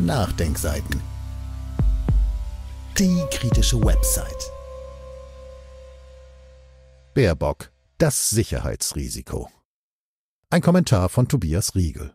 Nachdenkseiten. Die kritische Website. Baerbock, das Sicherheitsrisiko. Ein Kommentar von Tobias Riegel.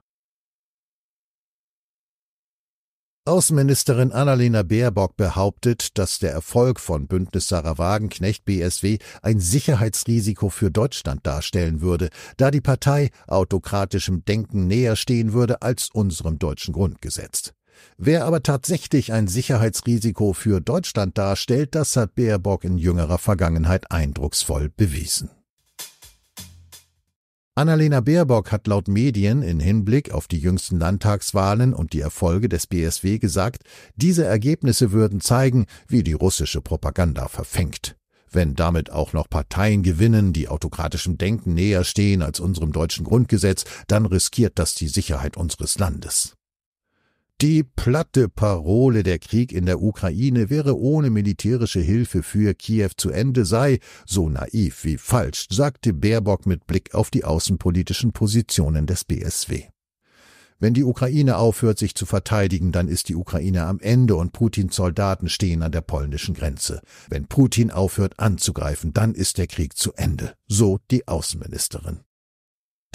Außenministerin Annalena Baerbock behauptet, dass der Erfolg von Bündnis Sarah Wagenknecht BSW ein Sicherheitsrisiko für Deutschland darstellen würde, da die Partei autokratischem Denken näher stehen würde als unserem deutschen Grundgesetz. Wer aber tatsächlich ein Sicherheitsrisiko für Deutschland darstellt, das hat Baerbock in jüngerer Vergangenheit eindrucksvoll bewiesen. Annalena Baerbock hat laut Medien in Hinblick auf die jüngsten Landtagswahlen und die Erfolge des BSW gesagt, diese Ergebnisse würden zeigen, wie die russische Propaganda verfängt. Wenn damit auch noch Parteien gewinnen, die autokratischem Denken näher stehen als unserem deutschen Grundgesetz, dann riskiert das die Sicherheit unseres Landes. Die platte Parole, der Krieg in der Ukraine wäre ohne militärische Hilfe für Kiew zu Ende, sei so naiv wie falsch, sagte Baerbock mit Blick auf die außenpolitischen Positionen des BSW. Wenn die Ukraine aufhört, sich zu verteidigen, dann ist die Ukraine am Ende und Putins Soldaten stehen an der polnischen Grenze. Wenn Putin aufhört anzugreifen, dann ist der Krieg zu Ende. So die Außenministerin.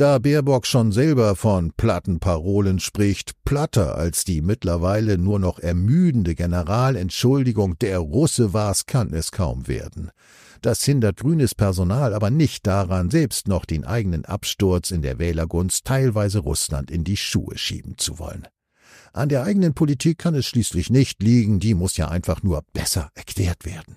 Da Baerbock schon selber von platten Parolen spricht, platter als die mittlerweile nur noch ermüdende Generalentschuldigung, der Russe war's, kann es kaum werden. Das hindert grünes Personal aber nicht daran, selbst noch den eigenen Absturz in der Wählergunst teilweise Russland in die Schuhe schieben zu wollen. An der eigenen Politik kann es schließlich nicht liegen, die muss ja einfach nur besser erklärt werden.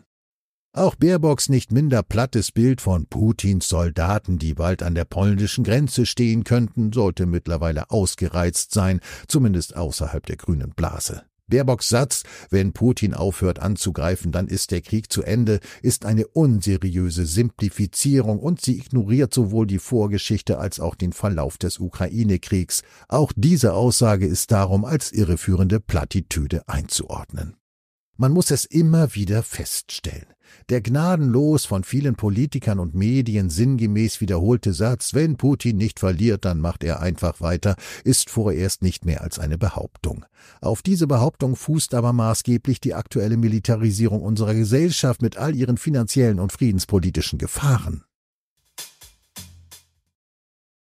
Auch Baerbocks nicht minder plattes Bild von Putins Soldaten, die bald an der polnischen Grenze stehen könnten, sollte mittlerweile ausgereizt sein, zumindest außerhalb der grünen Blase. Baerbocks Satz, wenn Putin aufhört anzugreifen, dann ist der Krieg zu Ende, ist eine unseriöse Simplifizierung und sie ignoriert sowohl die Vorgeschichte als auch den Verlauf des Ukraine-Kriegs. Auch diese Aussage ist darum als irreführende Plattitüde einzuordnen. Man muss es immer wieder feststellen. Der gnadenlos von vielen Politikern und Medien sinngemäß wiederholte Satz, wenn Putin nicht verliert, dann macht er einfach weiter, ist vorerst nicht mehr als eine Behauptung. Auf diese Behauptung fußt aber maßgeblich die aktuelle Militarisierung unserer Gesellschaft mit all ihren finanziellen und friedenspolitischen Gefahren.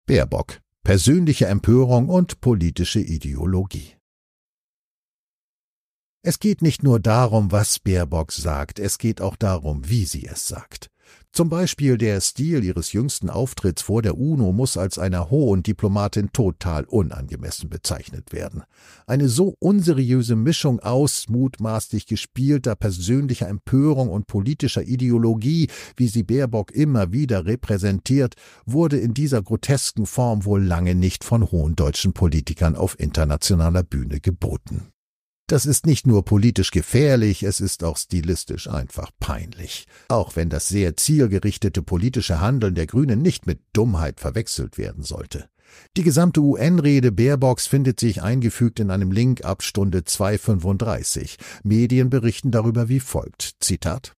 Baerbock. Persönliche Empörung und politische Ideologie. Es geht nicht nur darum, was Baerbock sagt, es geht auch darum, wie sie es sagt. Zum Beispiel der Stil ihres jüngsten Auftritts vor der UNO muss als einer hohen Diplomatin total unangemessen bezeichnet werden. Eine so unseriöse Mischung aus mutmaßlich gespielter persönlicher Empörung und politischer Ideologie, wie sie Baerbock immer wieder repräsentiert, wurde in dieser grotesken Form wohl lange nicht von hohen deutschen Politikern auf internationaler Bühne geboten. Das ist nicht nur politisch gefährlich, es ist auch stilistisch einfach peinlich. Auch wenn das sehr zielgerichtete politische Handeln der Grünen nicht mit Dummheit verwechselt werden sollte. Die gesamte UN-Rede Baerbox findet sich eingefügt in einem Link ab Stunde 2.35. Medien berichten darüber wie folgt. Zitat.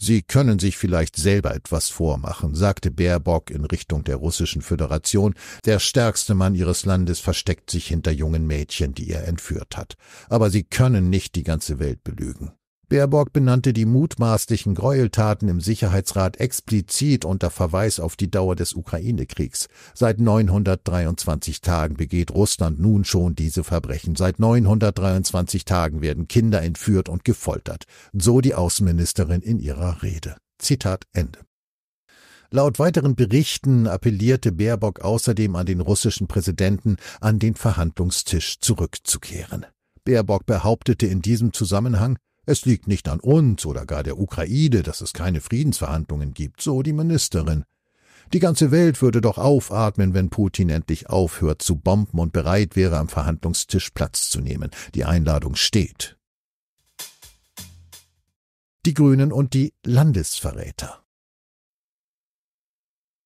Sie können sich vielleicht selber etwas vormachen, sagte Baerbock in Richtung der Russischen Föderation. Der stärkste Mann ihres Landes versteckt sich hinter jungen Mädchen, die er entführt hat. Aber sie können nicht die ganze Welt belügen. Baerbock benannte die mutmaßlichen Gräueltaten im Sicherheitsrat explizit unter Verweis auf die Dauer des Ukraine-Kriegs. Seit 923 Tagen begeht Russland nun schon diese Verbrechen. Seit 923 Tagen werden Kinder entführt und gefoltert. So die Außenministerin in ihrer Rede. Zitat Ende. Laut weiteren Berichten appellierte Baerbock außerdem an den russischen Präsidenten, an den Verhandlungstisch zurückzukehren. Baerbock behauptete in diesem Zusammenhang, es liegt nicht an uns oder gar der Ukraine, dass es keine Friedensverhandlungen gibt, so die Ministerin. Die ganze Welt würde doch aufatmen, wenn Putin endlich aufhört zu bomben und bereit wäre, am Verhandlungstisch Platz zu nehmen. Die Einladung steht. Die Grünen und die Landesverräter.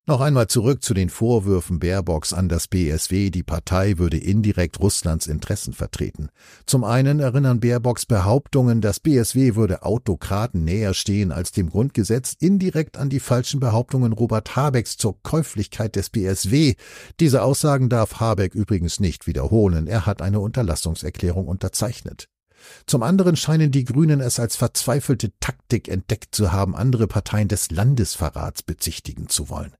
Noch einmal zurück zu den Vorwürfen Baerbocks an das BSW, die Partei würde indirekt Russlands Interessen vertreten. Zum einen erinnern Baerbocks Behauptungen, das BSW würde Autokraten näher stehen als dem Grundgesetz, indirekt an die falschen Behauptungen Robert Habecks zur Käuflichkeit des BSW. Diese Aussagen darf Habeck übrigens nicht wiederholen, er hat eine Unterlassungserklärung unterzeichnet. Zum anderen scheinen die Grünen es als verzweifelte Taktik entdeckt zu haben, andere Parteien des Landesverrats bezichtigen zu wollen.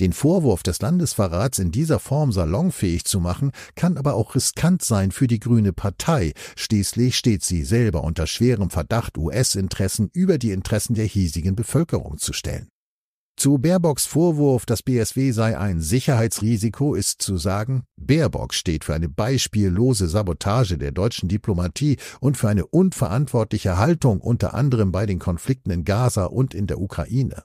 Den Vorwurf des Landesverrats in dieser Form salonfähig zu machen, kann aber auch riskant sein für die Grüne Partei. Schließlich steht sie selber unter schwerem Verdacht, US-Interessen über die Interessen der hiesigen Bevölkerung zu stellen. Zu Baerbocks Vorwurf, das BSW sei ein Sicherheitsrisiko, ist zu sagen, Baerbock steht für eine beispiellose Sabotage der deutschen Diplomatie und für eine unverantwortliche Haltung unter anderem bei den Konflikten in Gaza und in der Ukraine.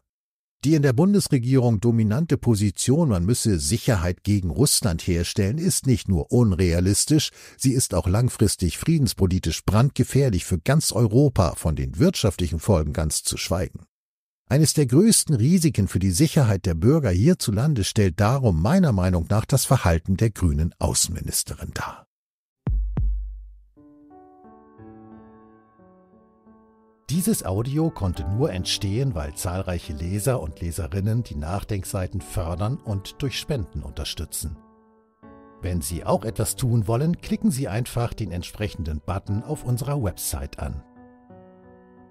Die in der Bundesregierung dominante Position, man müsse Sicherheit gegen Russland herstellen, ist nicht nur unrealistisch, sie ist auch langfristig friedenspolitisch brandgefährlich für ganz Europa, von den wirtschaftlichen Folgen ganz zu schweigen. Eines der größten Risiken für die Sicherheit der Bürger hierzulande stellt darum meiner Meinung nach das Verhalten der grünen Außenministerin dar. Dieses Audio konnte nur entstehen, weil zahlreiche Leser und Leserinnen die Nachdenkseiten fördern und durch Spenden unterstützen. Wenn Sie auch etwas tun wollen, klicken Sie einfach den entsprechenden Button auf unserer Website an.